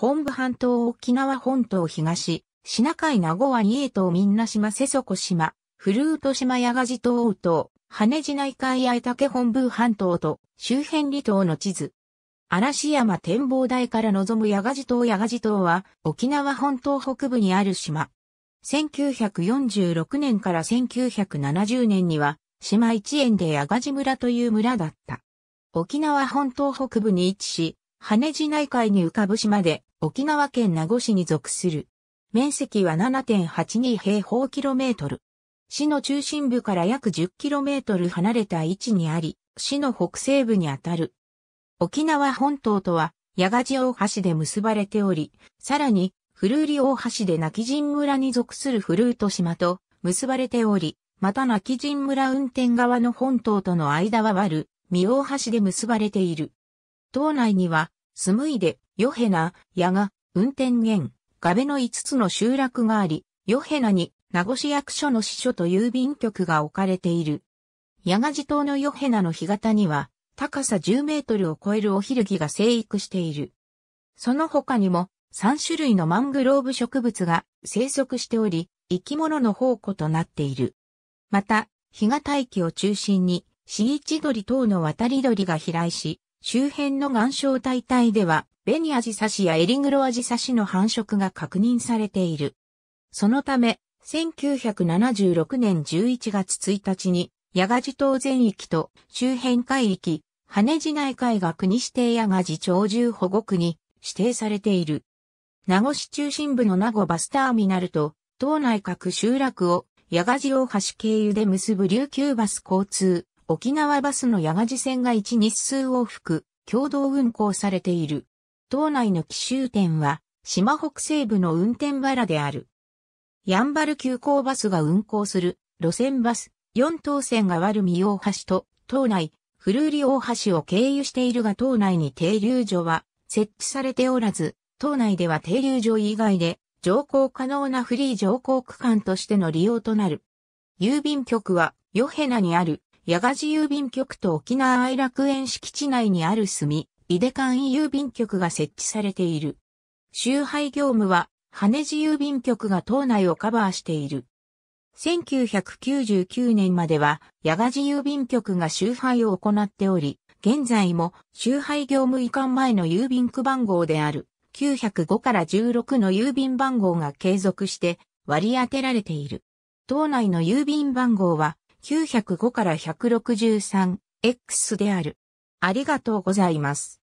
本部半島沖縄本島東、品海名護湾家島みんな島瀬底島、フルート島八ヶ地島島、羽地内海愛竹本部半島と周辺離島の地図。嵐山展望台から望む八ヶ地島八ヶ地島は沖縄本島北部にある島。1946年から1970年には島一円で八ヶ地村という村だった。沖縄本島北部に位置し、羽地内海に浮かぶ島で沖縄県名護市に属する。面積は7.82平方キロメートル。市の中心部から約10キロメートル離れた位置にあり、市の北西部にあたる。沖縄本島とは、八ヶ地大橋で結ばれており、さらに、古売大橋で泣き神村に属する古宇島と結ばれており、また泣き神村運転側の本島との間は割る、三大橋で結ばれている。島内にはスムイデ、ヨヘナ、ヤガ、運転源、ガベの5つの集落があり、ヨヘナに名護市役所の支所と郵便局が置かれている。ヤガジ島のヨヘナの干潟には、高さ10メートルを超えるオヒルギが生育している。その他にも、3種類のマングローブ植物が生息しており、生き物の宝庫となっている。また、干潟域を中心に、シイチドリ等の渡り鳥が飛来し、周辺の岩礁大体では、ベニアジサシやエリグロアジサシの繁殖が確認されている。そのため、1976年11月1日に、ヤガジ島全域と周辺海域、羽地内海が国指定ヤガジ鳥獣保護区に指定されている。名護市中心部の名護バスターミナルと、島内各集落をヤガジ大橋経由で結ぶ琉球バス交通沖縄バスの矢賀路線が1日数往復、共同運行されている。島内の奇襲点は、島北西部の運転原である。ヤンバル急行バスが運行する路線バス4等線が割る三大橋と島内古売大橋を経由しているが島内に停留所は設置されておらず、島内では停留所以外で乗降可能なフリー乗降区間としての利用となる。郵便局はヨヘナにある八賀寺郵便局と沖縄愛楽園敷地内にある住、井出簡郵便局が設置されている。集配業務は、羽地郵便局が島内をカバーしている。1999年までは、八賀寺郵便局が集配を行っており、現在も集配業務移管前の郵便区番号である905から16の郵便番号が継続して割り当てられている。島内の郵便番号は905から 163X である。ありがとうございます。